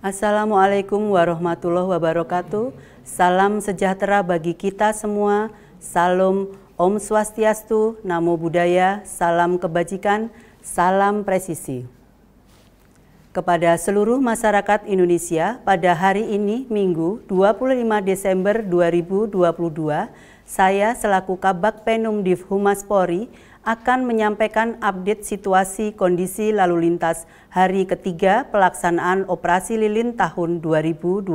Assalamualaikum warahmatullahi wabarakatuh. Salam sejahtera bagi kita semua. Salam Om Swastiastu, Namo Buddhaya, salam kebajikan, salam presisi. Kepada seluruh masyarakat Indonesia, pada hari ini Minggu 25 Desember 2022, saya selaku Kabak Penum Div Humas Polri akan menyampaikan update situasi kondisi lalu lintas hari ketiga pelaksanaan operasi lilin tahun 2022.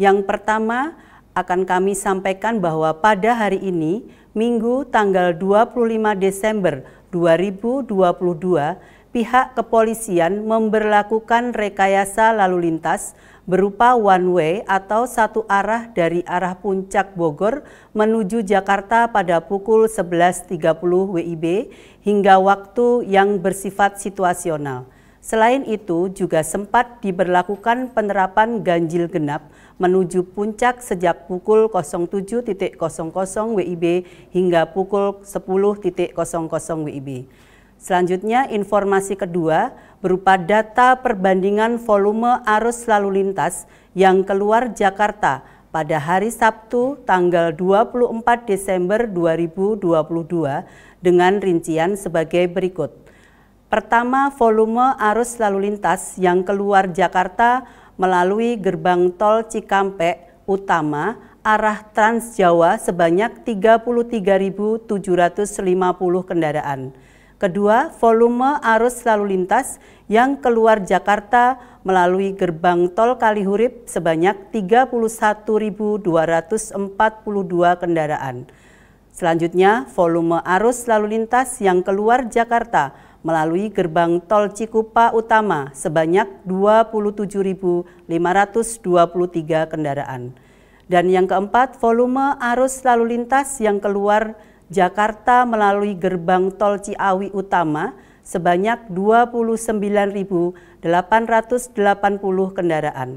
Yang pertama, akan kami sampaikan bahwa pada hari ini, Minggu tanggal 25 Desember 2022, pihak kepolisian memberlakukan rekayasa lalu lintas berupa one way atau satu arah dari arah puncak Bogor menuju Jakarta pada pukul 11.30 WIB hingga waktu yang bersifat situasional. Selain itu, juga sempat diberlakukan penerapan ganjil genap menuju puncak sejak pukul 07.00 WIB hingga pukul 10.00 WIB. Selanjutnya, informasi kedua berupa data perbandingan volume arus lalu lintas yang keluar Jakarta pada hari Sabtu tanggal 24 Desember 2022 dengan rincian sebagai berikut. Pertama, volume arus lalu lintas yang keluar Jakarta melalui gerbang tol Cikampek utama arah Trans Jawa sebanyak 33.750 kendaraan. Kedua, volume arus lalu lintas yang keluar Jakarta melalui gerbang tol Kalihurip sebanyak 31.242 kendaraan. Selanjutnya, volume arus lalu lintas yang keluar Jakarta melalui gerbang tol Cikupa Utama sebanyak 27.523 kendaraan. Dan yang keempat, volume arus lalu lintas yang keluar Jakarta melalui gerbang tol Ciawi Utama sebanyak 29.880 kendaraan.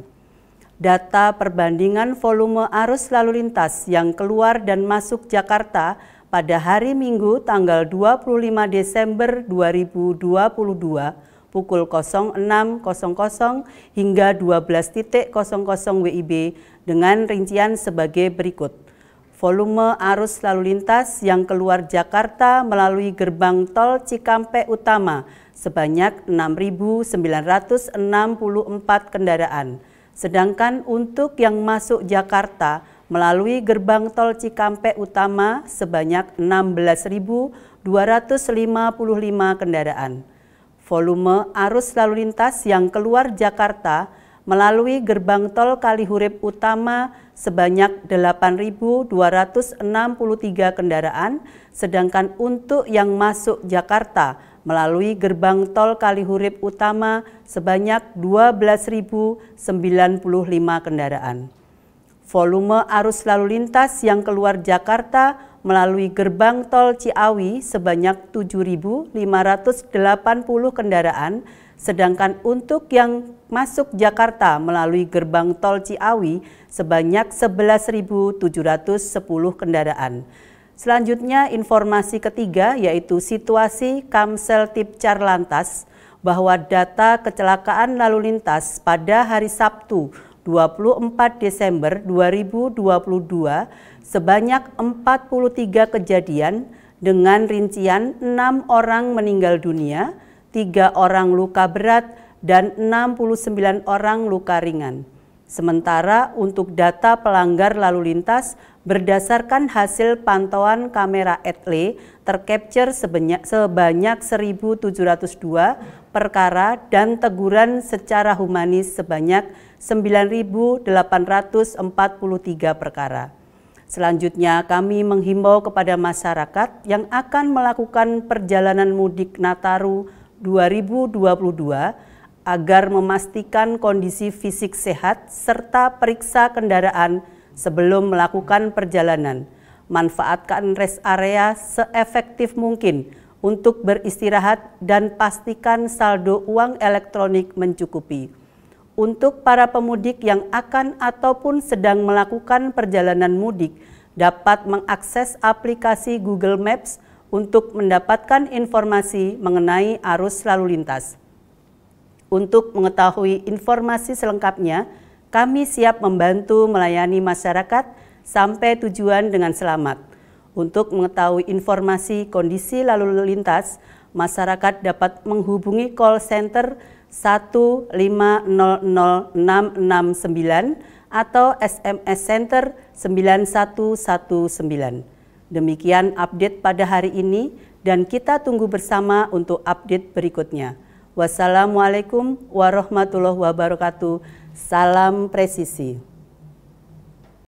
Data perbandingan volume arus lalu lintas yang keluar dan masuk Jakarta pada hari Minggu tanggal 25 Desember 2022 pukul 06.00 hingga 12.00 WIB dengan rincian sebagai berikut volume arus lalu lintas yang keluar Jakarta melalui gerbang tol Cikampek Utama sebanyak 6.964 kendaraan. Sedangkan untuk yang masuk Jakarta melalui gerbang tol Cikampek Utama sebanyak 16.255 kendaraan. Volume arus lalu lintas yang keluar Jakarta melalui gerbang tol Kalihurip Utama sebanyak 8.263 kendaraan, sedangkan untuk yang masuk Jakarta melalui gerbang tol Kalihurip Utama sebanyak 12.095 kendaraan. Volume arus lalu lintas yang keluar Jakarta melalui gerbang tol Ciawi sebanyak 7.580 kendaraan, Sedangkan untuk yang masuk Jakarta melalui gerbang tol Ciawi sebanyak 11.710 kendaraan. Selanjutnya informasi ketiga yaitu situasi Kamsel Tip Carlantas bahwa data kecelakaan lalu lintas pada hari Sabtu 24 Desember 2022 sebanyak 43 kejadian dengan rincian 6 orang meninggal dunia, tiga orang luka berat, dan 69 orang luka ringan. Sementara untuk data pelanggar lalu lintas berdasarkan hasil pantauan kamera etle tercapture sebanyak, sebanyak 1.702 perkara dan teguran secara humanis sebanyak 9.843 perkara. Selanjutnya kami menghimbau kepada masyarakat yang akan melakukan perjalanan mudik Nataru 2022 agar memastikan kondisi fisik sehat serta periksa kendaraan sebelum melakukan perjalanan. Manfaatkan rest area seefektif mungkin untuk beristirahat dan pastikan saldo uang elektronik mencukupi. Untuk para pemudik yang akan ataupun sedang melakukan perjalanan mudik, dapat mengakses aplikasi Google Maps untuk mendapatkan informasi mengenai arus lalu lintas. Untuk mengetahui informasi selengkapnya, kami siap membantu melayani masyarakat sampai tujuan dengan selamat. Untuk mengetahui informasi kondisi lalu lintas, masyarakat dapat menghubungi call center 1500669 atau SMS center 9119. Demikian update pada hari ini dan kita tunggu bersama untuk update berikutnya. Wassalamualaikum warahmatullahi wabarakatuh. Salam presisi.